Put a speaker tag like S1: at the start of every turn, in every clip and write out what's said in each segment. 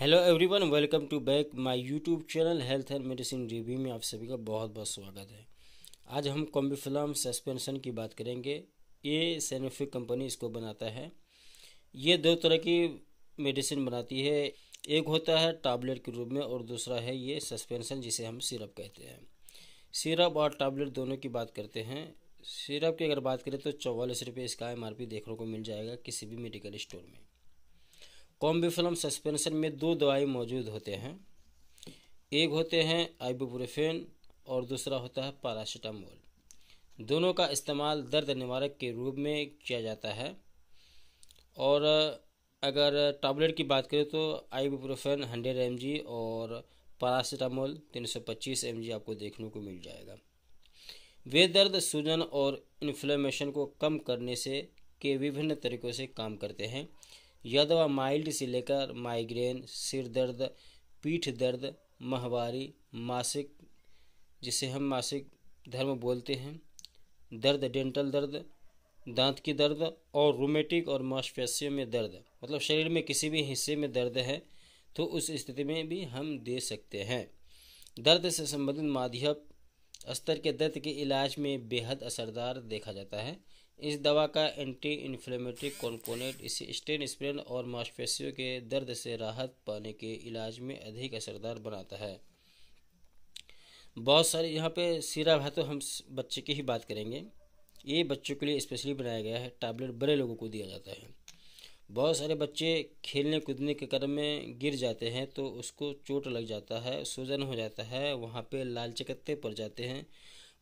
S1: hello everyone welcome to back my YouTube channel health and medicine review में आप सभी का बहुत बहुत स्वागत है आज हम कॉम्बिफ्लाम सस्पेंशन की बात करेंगे ये सैनोफिक कंपनी इसको बनाता है ये दो तरह की मेडिसिन बनाती है एक होता है टैबलेट के रूप में और दूसरा है ये सस्पेंशन जिसे हम सिरप कहते हैं सिरप और टैबलेट दोनों की बात करते हैं सिरप की अगर बात करें तो चौवालीस रुपये इसका एम देखने को मिल जाएगा किसी भी मेडिकल स्टोर में कॉम्बिफलम सस्पेंशन में दो दवाई मौजूद होते हैं एक होते हैं आइबोप्रोफेन और दूसरा होता है पारासीटामोल दोनों का इस्तेमाल दर्द निवारक के रूप में किया जाता है और अगर टैबलेट की बात करें तो आइबोप्रोफेन हंड्रेड एम और पारासीटामोल तीन सौ पच्चीस एम आपको देखने को मिल जाएगा वे दर्द सूजन और इन्फ्लेमेशन को कम करने से के विभिन्न तरीकों से काम करते हैं यद दवा माइल्ड से लेकर माइग्रेन सिर दर्द पीठ दर्द माहवारी मासिक जिसे हम मासिक धर्म बोलते हैं दर्द डेंटल दर्द दांत की दर्द और रोमेटिक और मांसपेशियों में दर्द मतलब शरीर में किसी भी हिस्से में दर्द है तो उस स्थिति में भी हम दे सकते हैं दर्द से संबंधित माध्यम स्तर के दर्द के इलाज में बेहद असरदार देखा जाता है इस दवा का एंटी इन्फ्लेमेटरी कॉम्पोनेंट इसे स्टेन स्प्रेन और मांसपेशियों के दर्द से राहत पाने के इलाज में अधिक असरदार बनाता है बहुत सारे यहाँ पे सीरा है तो हम बच्चे की ही बात करेंगे ये बच्चों के लिए स्पेशली बनाया गया है टैबलेट बड़े लोगों को दिया जाता है बहुत सारे बच्चे खेलने कूदने के क्रम में गिर जाते हैं तो उसको चोट लग जाता है सूजन हो जाता है वहाँ पे लाल चकत्ते पड़ जाते हैं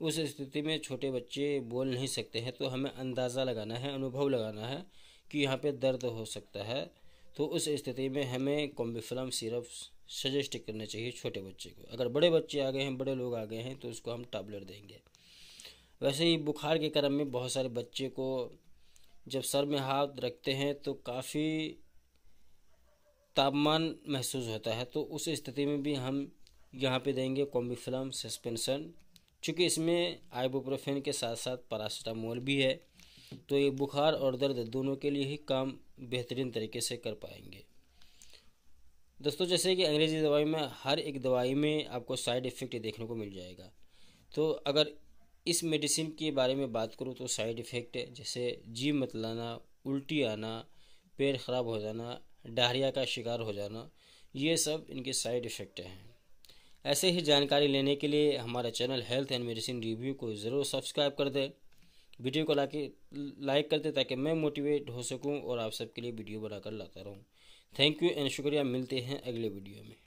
S1: उस स्थिति में छोटे बच्चे बोल नहीं सकते हैं तो हमें अंदाज़ा लगाना है अनुभव लगाना है कि यहाँ पे दर्द हो सकता है तो उस स्थिति में हमें कॉम्बिफ्लम सिरप सजेस्ट करने चाहिए छोटे बच्चे को अगर बड़े बच्चे आ गए हैं बड़े लोग आ गए हैं तो उसको हम टैबलेट देंगे वैसे ही बुखार के क्रम में बहुत सारे बच्चे को जब सर में हाथ रखते हैं तो काफ़ी तापमान महसूस होता है तो उस स्थिति में भी हम यहाँ पे देंगे कॉम्बिफ्लम सस्पेंसन चूँकि इसमें आइबोप्रोफेन के साथ साथ पारासीटामोल भी है तो ये बुखार और दर्द दोनों के लिए ही काम बेहतरीन तरीके से कर पाएंगे दोस्तों जैसे कि अंग्रेज़ी दवाई में हर एक दवाई में आपको साइड इफ़ेक्ट देखने को मिल जाएगा तो अगर इस मेडिसिन के बारे में बात करूँ तो साइड इफ़ेक्ट जैसे जी मतलाना उल्टी आना पेट ख़राब हो जाना डहरिया का शिकार हो जाना ये सब इनके साइड इफ़ेक्ट हैं ऐसे ही जानकारी लेने के लिए हमारा channel health and medicine review को ज़रूर सब्सक्राइब कर दें वीडियो को लाके लाइक कर दें ताकि मैं मोटिवेट हो सकूं और आप सबके लिए वीडियो बनाकर लाता रहूं थैंक यू एंड शुक्रिया मिलते हैं अगले वीडियो में